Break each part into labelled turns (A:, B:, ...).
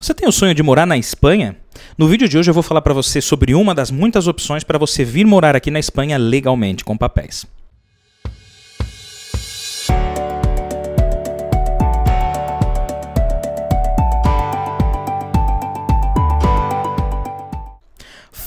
A: Você tem o sonho de morar na Espanha? No vídeo de hoje eu vou falar para você sobre uma das muitas opções para você vir morar aqui na Espanha legalmente com papéis.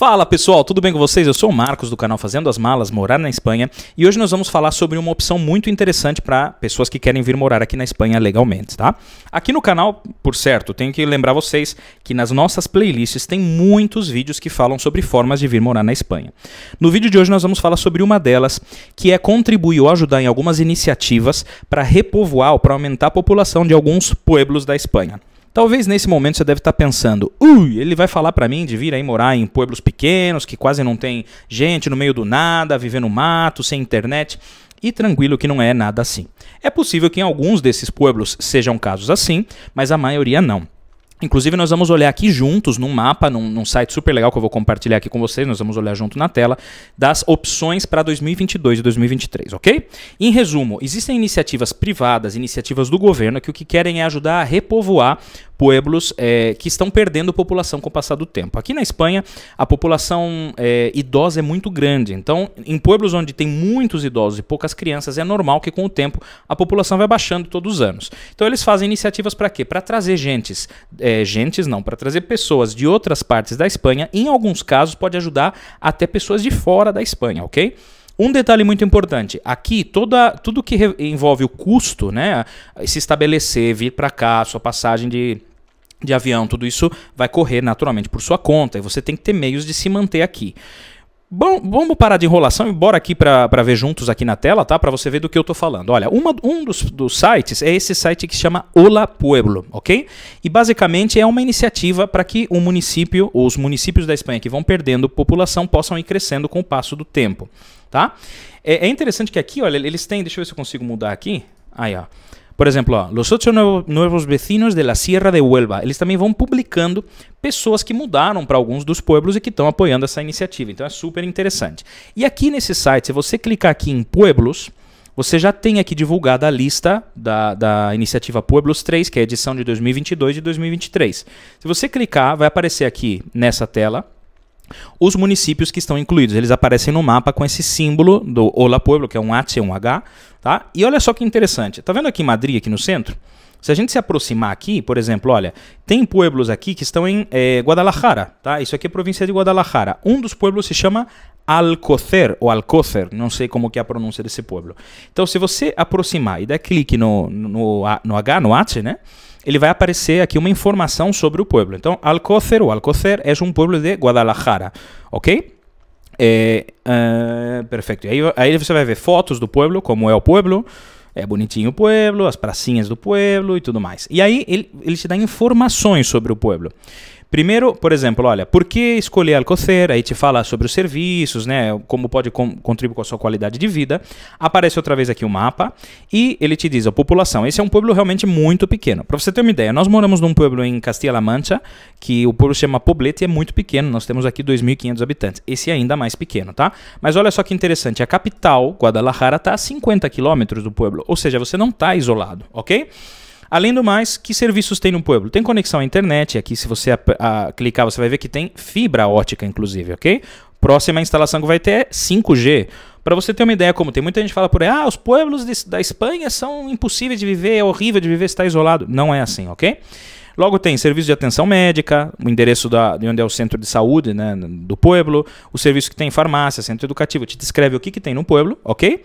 A: Fala pessoal, tudo bem com vocês? Eu sou o Marcos do canal Fazendo as Malas, Morar na Espanha, e hoje nós vamos falar sobre uma opção muito interessante para pessoas que querem vir morar aqui na Espanha legalmente, tá? Aqui no canal, por certo, tenho que lembrar vocês que nas nossas playlists tem muitos vídeos que falam sobre formas de vir morar na Espanha. No vídeo de hoje nós vamos falar sobre uma delas, que é contribuir ou ajudar em algumas iniciativas para repovoar ou para aumentar a população de alguns pueblos da Espanha. Talvez nesse momento você deve estar tá pensando, ui, ele vai falar para mim de vir aí morar em pueblos pequenos, que quase não tem gente no meio do nada, vivendo no mato, sem internet. E tranquilo que não é nada assim. É possível que em alguns desses pueblos sejam casos assim, mas a maioria não. Inclusive, nós vamos olhar aqui juntos num mapa, num, num, site super legal que eu vou compartilhar aqui com vocês. Nós vamos olhar junto na tela das opções para 2022 e 2023, ok? Em resumo, existem iniciativas privadas, iniciativas do governo que o que querem é ajudar a repovoar pueblos é, que estão perdendo população com o passar do tempo. Aqui na Espanha, a população é, idosa é muito grande. Então, em pueblos onde tem muitos idosos e poucas crianças, é normal que com o tempo a população vai baixando todos os anos. Então, eles fazem iniciativas para quê? Para trazer gentes, é, gentes não, para trazer pessoas de outras partes da Espanha. Em alguns casos, pode ajudar até pessoas de fora da Espanha, ok? Um detalhe muito importante, aqui toda, tudo que envolve o custo, né, se estabelecer, vir para cá, sua passagem de de avião, tudo isso vai correr naturalmente por sua conta e você tem que ter meios de se manter aqui. Bom, vamos parar de enrolação e bora aqui para ver juntos aqui na tela, tá? Para você ver do que eu tô falando. Olha, uma, um dos, dos sites é esse site que se chama Ola Pueblo, ok? E basicamente é uma iniciativa para que o município, os municípios da Espanha que vão perdendo população possam ir crescendo com o passo do tempo, tá? É, é interessante que aqui, olha, eles têm, deixa eu ver se eu consigo mudar aqui. Aí, ó. Por exemplo, ó, los ocho nuevos vecinos de la Sierra de Huelva. Eles também vão publicando pessoas que mudaram para alguns dos pueblos e que estão apoiando essa iniciativa. Então é super interessante. E aqui nesse site, se você clicar aqui em pueblos, você já tem aqui divulgada a lista da, da iniciativa Pueblos 3, que é a edição de 2022 e 2023. Se você clicar, vai aparecer aqui nessa tela os municípios que estão incluídos. Eles aparecem no mapa com esse símbolo do Hola Pueblo, que é um H, um H, Tá? E olha só que interessante. Tá vendo aqui Madrid, aqui no centro? Se a gente se aproximar aqui, por exemplo, olha, tem pueblos aqui que estão em eh, Guadalajara, tá? Isso aqui é província de Guadalajara. Um dos pueblos se chama Alcocer, ou Alcocer, não sei como que é a pronúncia desse pueblo. Então, se você aproximar e der clique no, no, no H, no H, né? Ele vai aparecer aqui uma informação sobre o pueblo. Então, Alcocer ou Alcocer é um pueblo de Guadalajara, ok? É, uh, perfeito. Aí, aí você vai ver fotos do pueblo, como é o pueblo. É bonitinho o pueblo, as pracinhas do pueblo e tudo mais. E aí ele, ele te dá informações sobre o pueblo. Primeiro, por exemplo, olha, por que escolher Alcocer? Aí te fala sobre os serviços, né? Como pode com, contribuir com a sua qualidade de vida. Aparece outra vez aqui o um mapa e ele te diz a população. Esse é um pueblo realmente muito pequeno. Para você ter uma ideia, nós moramos num pueblo em Castilla-La Mancha, que o pueblo se chama Poblete e é muito pequeno. Nós temos aqui 2.500 habitantes. Esse é ainda mais pequeno, tá? Mas olha só que interessante, a capital, Guadalajara, está a 50 quilômetros do pueblo, ou seja, você não está isolado, ok? Além do mais, que serviços tem no Pueblo? Tem conexão à internet, aqui se você a, a, clicar você vai ver que tem fibra ótica inclusive, ok? Próxima instalação que vai ter é 5G. Para você ter uma ideia, como tem muita gente fala por aí, ah, os pueblos de, da Espanha são impossíveis de viver, é horrível de viver, está isolado. Não é assim, ok? Logo tem serviço de atenção médica, o endereço da, de onde é o centro de saúde né, do pueblo, o serviço que tem farmácia, centro educativo, te descreve o que, que tem no pueblo, ok?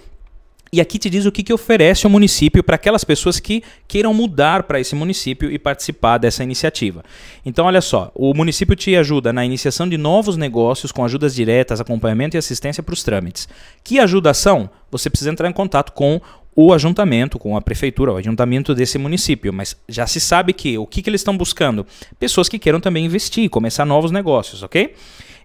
A: E aqui te diz o que, que oferece o município para aquelas pessoas que queiram mudar para esse município e participar dessa iniciativa. Então, olha só, o município te ajuda na iniciação de novos negócios com ajudas diretas, acompanhamento e assistência para os trâmites. Que ajuda são? Você precisa entrar em contato com o ajuntamento, com a prefeitura, o ajuntamento desse município. Mas já se sabe que o que, que eles estão buscando? Pessoas que queiram também investir, começar novos negócios, ok?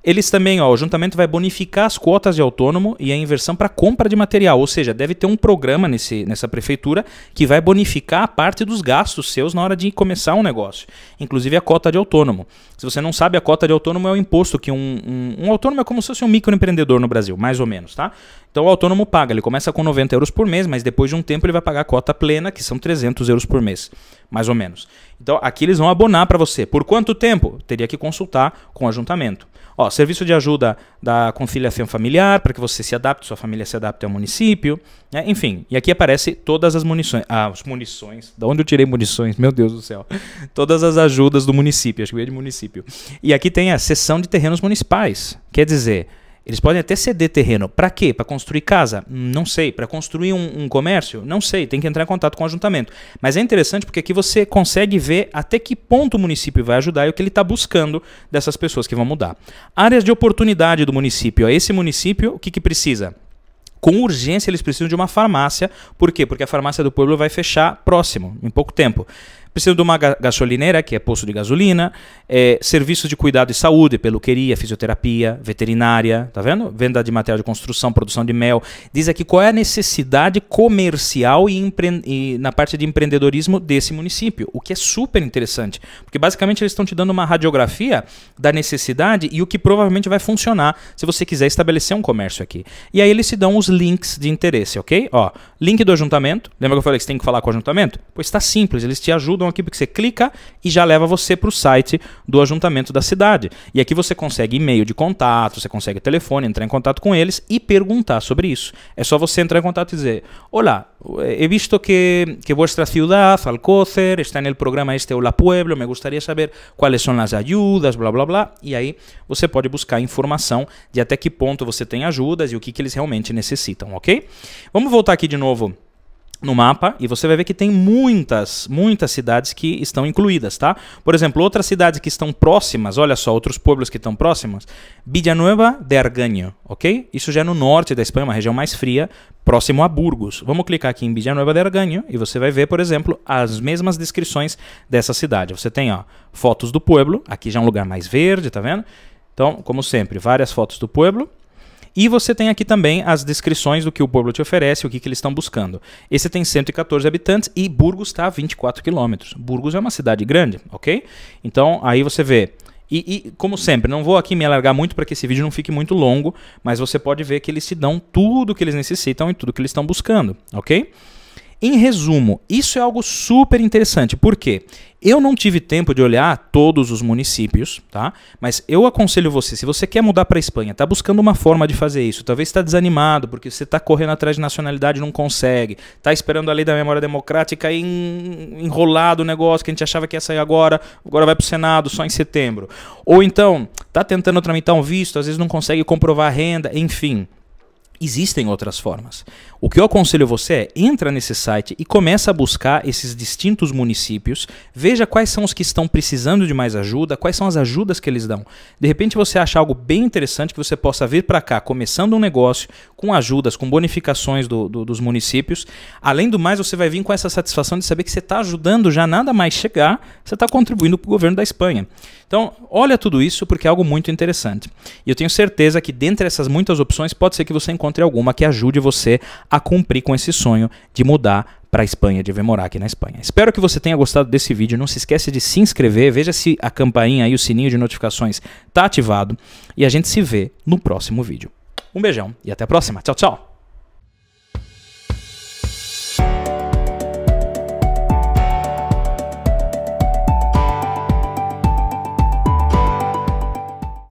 A: Eles também, ó, o juntamento vai bonificar as cotas de autônomo e a inversão para compra de material, ou seja, deve ter um programa nesse, nessa prefeitura que vai bonificar a parte dos gastos seus na hora de começar um negócio, inclusive a cota de autônomo. Se você não sabe, a cota de autônomo é o imposto que um, um, um autônomo é como se fosse um microempreendedor no Brasil, mais ou menos, tá? Então o autônomo paga, ele começa com 90 euros por mês, mas depois de um tempo ele vai pagar a cota plena, que são 300 euros por mês, mais ou menos. Então aqui eles vão abonar para você. Por quanto tempo? Teria que consultar com o ajuntamento. Ó, serviço de ajuda da conciliação familiar, para que você se adapte, sua família se adapte ao município, né? enfim. E aqui aparece todas as munições, ah, as munições, da onde eu tirei munições, meu Deus do céu. Todas as ajudas do município, acho que veio de município. E aqui tem a seção de terrenos municipais, quer dizer... Eles podem até ceder terreno. Para quê? Para construir casa? Não sei. Para construir um, um, comércio? Não sei. Tem que entrar em contato com o ajuntamento. Mas é interessante porque aqui você consegue ver até que ponto o município vai ajudar e o que ele está buscando dessas pessoas que vão mudar. Áreas de oportunidade do município. É esse município, o que, que precisa? com urgência eles precisam de uma farmácia. Por quê? Porque a farmácia do pueblo vai fechar próximo, em pouco tempo. Preciso de uma gasolineira, que é posto de gasolina, é, serviços de cuidado e saúde, peluqueria, fisioterapia, veterinária, tá vendo? Venda de material de construção, produção de mel. Diz aqui qual é a necessidade comercial e, e na parte de empreendedorismo desse município, o que é super interessante, porque basicamente eles estão te dando uma radiografia da necessidade e o que provavelmente vai funcionar se você quiser estabelecer um comércio aqui. E aí eles te dão os links de interesse, ok? Ó, link do ajuntamento. Lembra que eu falei que você tem que falar com o ajuntamento? Pois está simples, eles te ajudam tudo, uma equipe que você clica e já leva você para o site do ajuntamento da cidade. E aqui você consegue e-mail de contato, você consegue telefone, entrar em contato com eles e perguntar sobre isso. É só você entrar em contato e dizer: Olá, eh, he visto que, que vuestra ciudad, Alcócer, está no programa este Hola Pueblo, me gustaría saber quais são as ajudas, blá blá blá. E aí você pode buscar informação de até que ponto você tem ajudas e o que, que eles realmente necessitam, ok? Vamos voltar aqui de novo no mapa e você vai ver que tem muitas, muitas cidades que estão incluídas, tá? Por exemplo, outras cidades que estão próximas, olha só, outros pueblos que estão próximos, Villanueva de Arganho, ok? Isso já é no norte da Espanha, uma região mais fria, próximo a Burgos. Vamos clicar aqui em Villanueva de Arganho e você vai ver, por exemplo, as mesmas descrições dessa cidade. Você tem, ó, fotos do pueblo, aqui já é um lugar mais verde, tá vendo? Então, como sempre, várias fotos do pueblo e você tem aqui também as descrições do que o povo te oferece, o que, que eles estão buscando. Esse tem 114 habitantes e Burgos está a 24 quilômetros. Burgos é uma cidade grande, ok? Então aí você vê e, e, como sempre, não vou aqui me alargar muito para que esse vídeo não fique muito longo, mas você pode ver que eles te dão tudo que eles necessitam e tudo que eles estão buscando, ok? Em resumo, isso é algo super interessante, porque eu não tive tempo de olhar todos os municípios, tá? Mas eu aconselho você, se você quer mudar para a Espanha, está buscando uma forma de fazer isso, talvez está desanimado porque você está correndo atrás de nacionalidade e não consegue, está esperando a lei da memória democrática e enrolado o negócio que a gente achava que ia sair agora, agora vai para o Senado só em setembro. Ou então, está tentando tramitar um visto, às vezes não consegue comprovar a renda, enfim existem outras formas. O que eu aconselho você é entra nesse site e começa a buscar esses distintos municípios, veja quais são os que estão precisando de mais ajuda, quais são as ajudas que eles dão. De repente você acha algo bem interessante que você possa vir para cá, começando um negócio com ajudas, com bonificações do, do, dos municípios. Além do mais, você vai vir com essa satisfação de saber que você está ajudando já nada mais chegar, você está contribuindo para o governo da Espanha. Então, olha tudo isso porque é algo muito interessante. E eu tenho certeza que dentre essas muitas opções pode ser que você encontre encontre alguma que ajude você a cumprir com esse sonho de mudar para a Espanha, de vir morar aqui na Espanha. Espero que você tenha gostado desse vídeo. Não se esqueça de se inscrever, veja se a campainha e o sininho de notificações está ativado e a gente se vê no próximo vídeo. Um beijão e até a próxima. Tchau, tchau.